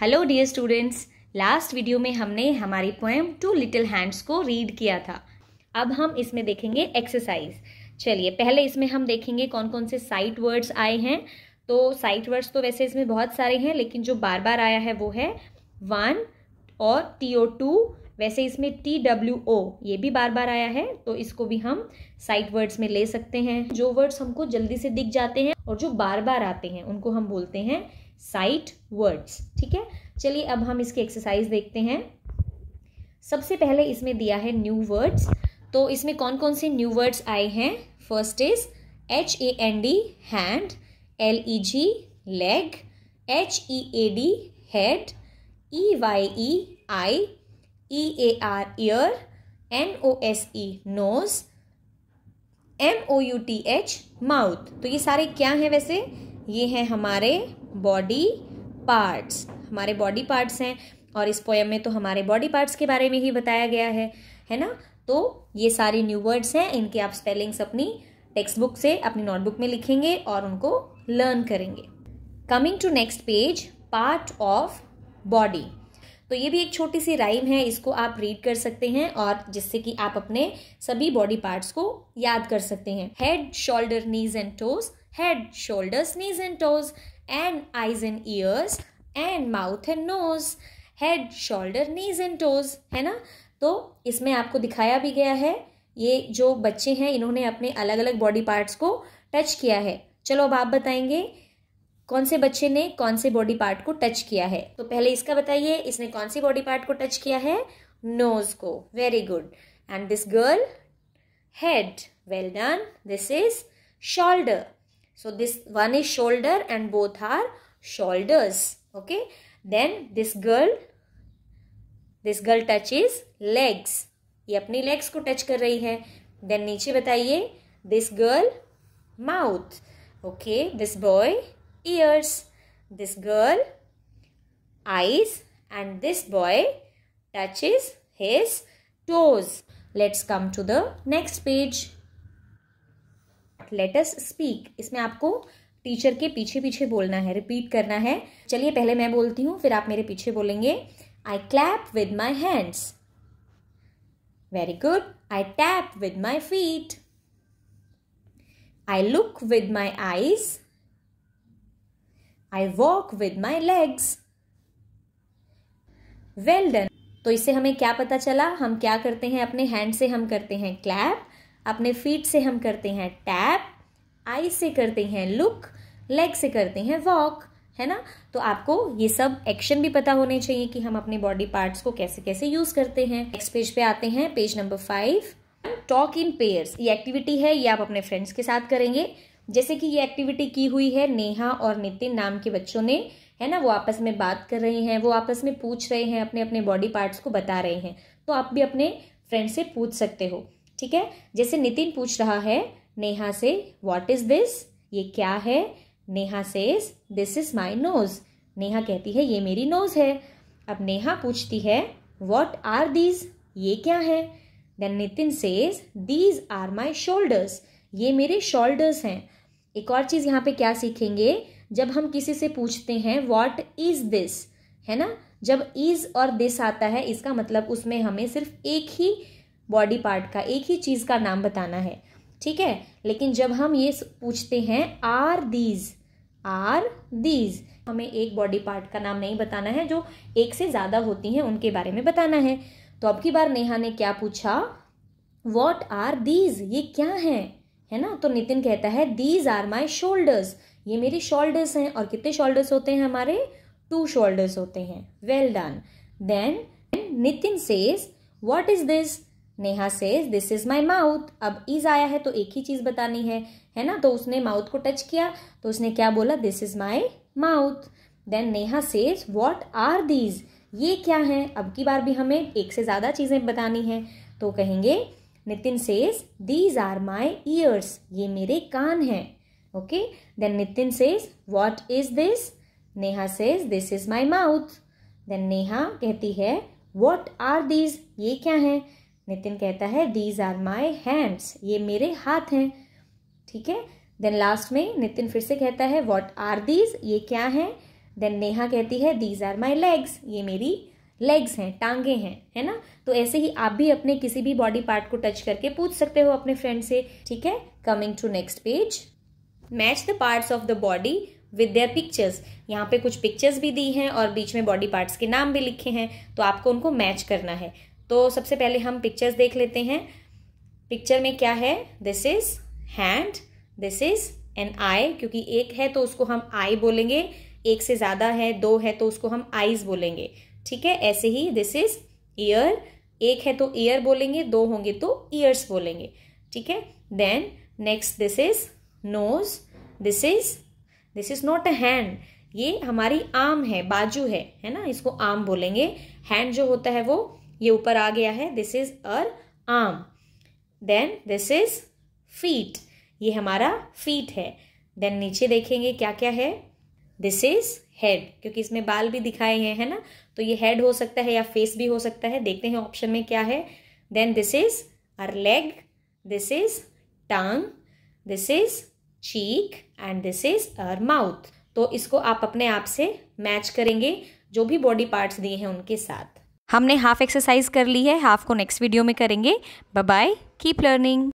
Hello dear students last video में हमने हमारी पोएम टू लिटिल हैंड्स को रीड किया था अब हम इसमें देखेंगे एक्सरसाइज चलिए पहले इसमें हम देखेंगे कौन कौन से साइट वर्ड्स आए हैं तो साइट वर्ड्स तो वैसे इसमें बहुत सारे हैं लेकिन जो बार बार आया है वो है वन और टी ओ टू वैसे इसमें टी डब्ल्यू ओ ये भी बार बार आया है तो इसको भी हम साइट वर्ड्स में ले सकते हैं जो वर्ड्स हमको जल्दी से दिख जाते हैं और जो बार बार आते हैं उनको हम बोलते हैं साइट वर्ड्स ठीक है चलिए अब हम इसकी एक्सरसाइज देखते हैं सबसे पहले इसमें दिया है न्यू वर्ड्स तो इसमें कौन कौन से न्यू वर्ड्स आए हैं first is H A N D hand L E G leg H E A D head E Y E eye E A R ear N O S E nose M O U T H mouth तो ये सारे क्या हैं वैसे ये हैं हमारे body parts हमारे बॉडी पार्ट्स हैं और इस पोएम में तो हमारे बॉडी पार्ट्स के बारे में ही बताया गया है है ना तो ये सारे न्यू वर्ड्स हैं इनके आप स्पेलिंग्स अपनी टेक्स्ट बुक से अपनी नोटबुक में लिखेंगे और उनको लर्न करेंगे coming to next page part of body तो ये भी एक छोटी सी राइम है इसको आप रीड कर सकते हैं और जिससे कि आप अपने सभी बॉडी पार्ट्स को याद कर सकते हैं head shoulder knees and toes head shoulders knees and toes and eyes and ears and mouth and nose head shoulder knees and toes है ना तो इसमें आपको दिखाया भी गया है ये जो बच्चे हैं इन्होंने अपने अलग अलग बॉडी पार्ट्स को टच किया है चलो अब आप बताएंगे कौन से बच्चे ने कौन से बॉडी पार्ट को टच किया है तो पहले इसका बताइए इसने कौन सी बॉडी पार्ट को टच किया है नोज को very good and this girl head well done this is shoulder So this one is shoulder and both are shoulders. Okay. Then this girl, this girl touches legs. ये अपनी legs को touch कर रही है. Then नीचे बताइए this girl mouth. Okay. This boy ears. This girl eyes. And this boy touches his toes. Let's come to the next page. Part let's speak इसमें आपको टीचर के पीछे पीछे बोलना है रिपीट करना है चलिए पहले मैं बोलती हूँ फिर आप मेरे पीछे बोलेंगे I clap with my hands very good I tap with my feet I look with my eyes I walk with my legs well done तो इससे हमें क्या पता चला हम क्या करते हैं अपने हैंड से हम करते हैं क्लैप अपने फीट से हम करते हैं टैप आई से करते हैं लुक लेग से करते हैं वॉक है ना तो आपको ये सब एक्शन भी पता होने चाहिए कि हम अपने बॉडी पार्ट्स को कैसे कैसे यूज करते हैं नेक्स्ट पेज पे आते हैं page number five talk in pairs ये एक्टिविटी है ये आप अपने फ्रेंड्स के साथ करेंगे जैसे कि ये एक्टिविटी की हुई है नेहा और नितिन नाम के बच्चों ने है ना वो आपस में बात कर रहे हैं वो आपस में पूछ रहे हैं अपने अपने बॉडी पार्ट्स को बता रहे हैं तो आप भी अपने फ्रेंड से पूछ सकते हो ठीक है जैसे नितिन पूछ रहा है नेहा से व्हाट इज दिस ये क्या है Neha says this is my nose Neha कहती है ये मेरी नोज है अब नेहा पूछती है वॉट आर दीज ये क्या है then Nitin says these are my shoulders ये मेरे शोल्डर्स हैं एक और चीज़ यहाँ पे क्या सीखेंगे जब हम किसी से पूछते हैं वॉट इज दिस है ना जब इज और दिस आता है इसका मतलब उसमें हमें सिर्फ एक ही बॉडी पार्ट का एक ही चीज़ का नाम बताना है ठीक है लेकिन जब हम ये पूछते हैं आर दीज आर दीज हमें एक बॉडी पार्ट का नाम नहीं बताना है जो एक से ज़्यादा होती हैं उनके बारे में बताना है तो अब की बार नेहा ने क्या पूछा वॉट आर दीज ये क्या है है ना तो नितिन कहता है दीज आर माई शोल्डर्स ये मेरे शोल्डर्स हैं और कितने शोल्डर्स होते हैं हमारे टू शोल्डर्स होते हैं well done then Nitin says what is this Neha says this is my mouth अब इज आया है तो एक ही चीज बतानी है है ना तो उसने माउथ को टच किया तो उसने क्या बोला this is my mouth then Neha says what are these ये क्या है अब की बार भी हमें एक से ज़्यादा चीज़ें बतानी है तो कहेंगे Nitin says these are my ears ये मेरे कान हैं okay then Nitin says what is this Neha says this is my mouth then Neha कहती है वॉट आर दीज ये क्या है नितिन कहता है दीज आर माई हैंड्स ये मेरे हाथ हैं ठीक है देन लास्ट में नितिन फिर से कहता है वॉट आर दीज ये क्या हैं देन नेहा कहती है दीज आर माई लेग्स ये मेरी लेग्स हैं टांगे हैं है ना तो ऐसे ही आप भी अपने किसी भी बॉडी पार्ट को टच करके पूछ सकते हो अपने फ्रेंड से ठीक है coming to next page match the parts of the body with their pictures यहाँ पे कुछ पिक्चर्स भी दी हैं और बीच में बॉडी पार्ट्स के नाम भी लिखे हैं तो आपको उनको मैच करना है तो सबसे पहले हम पिक्चर्स देख लेते हैं पिक्चर में क्या है this is hand this is an eye क्योंकि एक है तो उसको हम आई बोलेंगे एक से ज़्यादा है दो है तो उसको हम आईज बोलेंगे ठीक है ऐसे ही दिस इज ईयर एक है तो ईयर बोलेंगे दो होंगे तो ईयर्स बोलेंगे ठीक है then next this is nose this is this is not a hand ये हमारी आम है बाजू है है ना इसको आम बोलेंगे हैंड जो होता है वो ये ऊपर आ गया है this is uh arm then this is feet ये हमारा फीट है देन नीचे देखेंगे क्या क्या है दिस इज हेड क्योंकि इसमें बाल भी दिखाए हैं है ना तो ये हेड हो सकता है या फेस भी हो सकता है देखते हैं ऑप्शन में क्या है then this is our leg this is tongue this is cheek and this is our mouth तो इसको आप अपने आप से मैच करेंगे जो भी बॉडी पार्ट्स दिए हैं उनके साथ हमने हाफ एक्सरसाइज कर ली है हाफ को नेक्स्ट वीडियो में करेंगे बाय बाय कीप लर्निंग